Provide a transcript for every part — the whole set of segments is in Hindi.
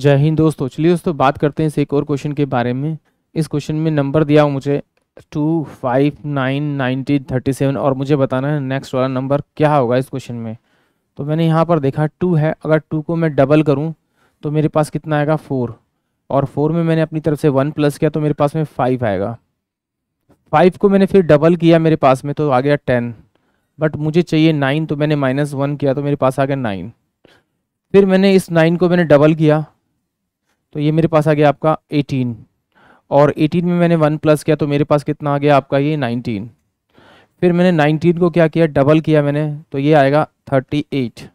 जय हिंद दोस्तों चलिए दोस्तों बात करते हैं इस एक और क्वेश्चन के बारे में इस क्वेश्चन में नंबर दिया हुआ मुझे two five nine ninety thirty seven और मुझे बताना है नेक्स्ट वाला नंबर क्या होगा इस क्वेश्चन में तो मैंने यहाँ पर देखा टू है अगर टू को मैं डबल करूँ तो मेरे पास कितना आएगा फोर और फोर में मैंने अपनी तरफ से वन प्लस किया तो मेरे पास में फाइव आएगा फाइव को मैंने फिर डबल किया मेरे पास में तो आ गया टेन बट मुझे चाहिए नाइन तो मैंने माइनस वन किया तो मेरे पास आ गया नाइन फिर मैंने इस नाइन को मैंने डबल किया तो ये मेरे पास आ गया आपका एटीन और एटीन में मैंने वन प्लस किया तो मेरे पास कितना आ गया आपका ये नाइनटीन फिर मैंने नाइनटीन को क्या किया डबल किया मैंने तो ये आएगा थर्टी एट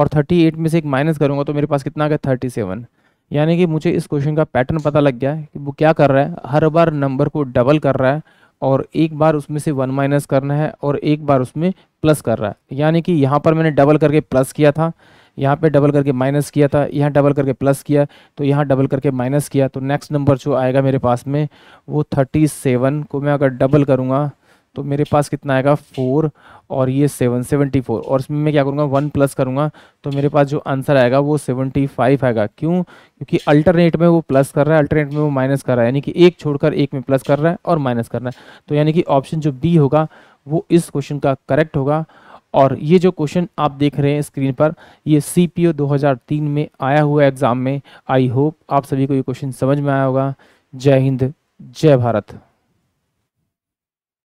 और थर्टी एट में से एक माइनस करूँगा तो मेरे पास कितना आ गया थर्टी सेवन यानी कि मुझे इस क्वेश्चन का पैटर्न पता लग गया है कि वो क्या कर रहा है हर बार नंबर को डबल कर रहा है और एक बार उसमें से वन माइनस करना है और एक बार उसमें प्लस कर रहा है यानी कि यहाँ पर मैंने डबल करके प्लस किया था यहाँ पे डबल करके माइनस किया था यहाँ डबल करके प्लस किया तो यहाँ डबल करके माइनस किया तो नेक्स्ट नंबर जो आएगा मेरे पास में वो थर्टी सेवन को मैं अगर डबल करूँगा तो मेरे पास कितना आएगा फोर और ये सेवन सेवेंटी फोर और इसमें मैं क्या करूँगा वन प्लस करूँगा तो मेरे पास जो आंसर आएगा वो सेवेंटी फाइव आएगा क्यों क्योंकि अल्टरनेट में वो प्लस कर रहा है अल्टरनेट में वो माइनस कर रहा है यानी कि एक छोड़कर एक में प्लस कर रहा है और माइनस कर रहा है तो यानी कि ऑप्शन जो बी होगा वो इस क्वेश्चन का करेक्ट होगा और ये जो क्वेश्चन आप देख रहे हैं स्क्रीन पर ये सी पी ओ में आया हुआ एग्ज़ाम में आई होप आप सभी को ये क्वेश्चन समझ में आया होगा जय हिंद जय भारत